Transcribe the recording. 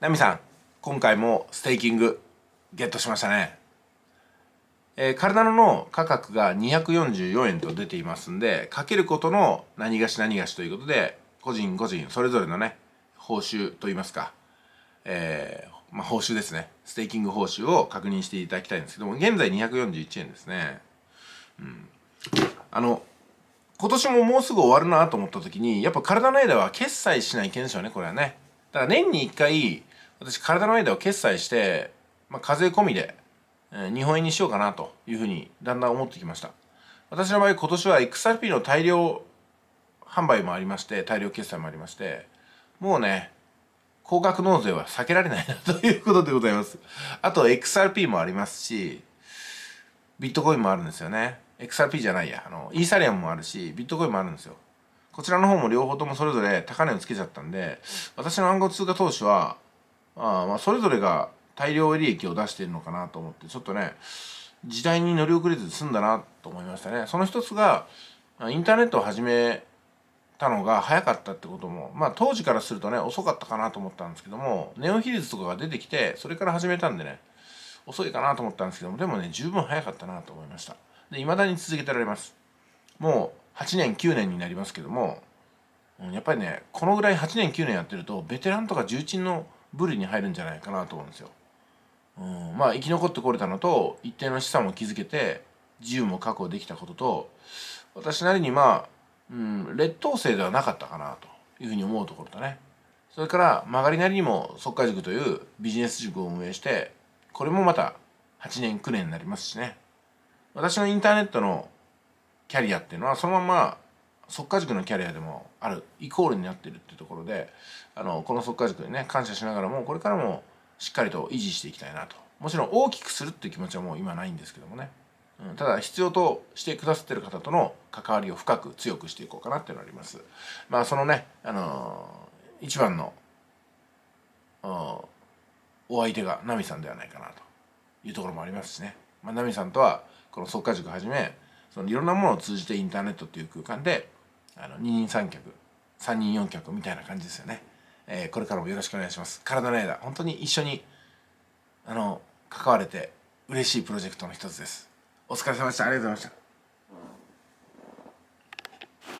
ナミさん今回もステーキングゲットしましたね、えー、体の価格が244円と出ていますんでかけることの何がし何がしということで個人個人それぞれのね報酬といいますか、えー、まあ、報酬ですねステーキング報酬を確認していただきたいんですけども現在241円ですねうんあの今年ももうすぐ終わるなと思った時にやっぱ体の間は決済しない件でょうねこれはねだから年に1回私体の間でを決済して、まあ、課税込みで、えー、日本円にしようかなというふうにだんだん思ってきました私の場合今年は XRP の大量販売もありまして大量決済もありましてもうね高額納税は避けられないなということでございますあと XRP もありますしビットコインもあるんですよね XRP じゃないやあのイーサリアムもあるしビットコインもあるんですよこちらの方も両方ともそれぞれ高値をつけちゃったんで私の暗号通貨投資はあまあそれぞれが大量利益を出しているのかなと思ってちょっとね時代に乗り遅れず済んだなと思いましたね。その一つがインターネットを始めたのが早かったってこともまあ当時からするとね遅かったかなと思ったんですけどもネオ比率とかが出てきてそれから始めたんでね遅いかなと思ったんですけどもでもね十分早かったなと思いましたで未だに続けてられますもう8年9年になりますけどもやっぱりねこのぐらい8年9年やってるとベテランとか重鎮の部類に入るんじゃないかなと思うんですよ。うん、まあ生き残ってこれたのと一定の資産を築けて自由も確保できたことと私なりにまあ、うん、劣等生ではなかったかなというふうに思うところだね。それから曲がりなりにも即化塾というビジネス塾を運営してこれもまた8年9年になりますしね私のインターネットのキャリアっていうのはそのまま速稼塾のキャリアでもあるイコールになってるっていうところであのこの速稼塾にね感謝しながらもこれからもしっかりと維持していきたいなともちろん大きくするっていう気持ちはもう今ないんですけどもね、うん、ただ必要としてくださってる方との関わりを深く強くしていこうかなっていうのありますまあそのねあのー、一番のお相手がナミさんではないかなというところもありますしね、まあ、ナミさんとはこの速稼塾はじめそのいろんなものを通じてインターネットっていう空間であの二人三脚三人四脚みたいな感じですよね、えー、これからもよろしくお願いします体の間本当に一緒にあの関われて嬉しいプロジェクトの一つですお疲れ様でしたありがとうございました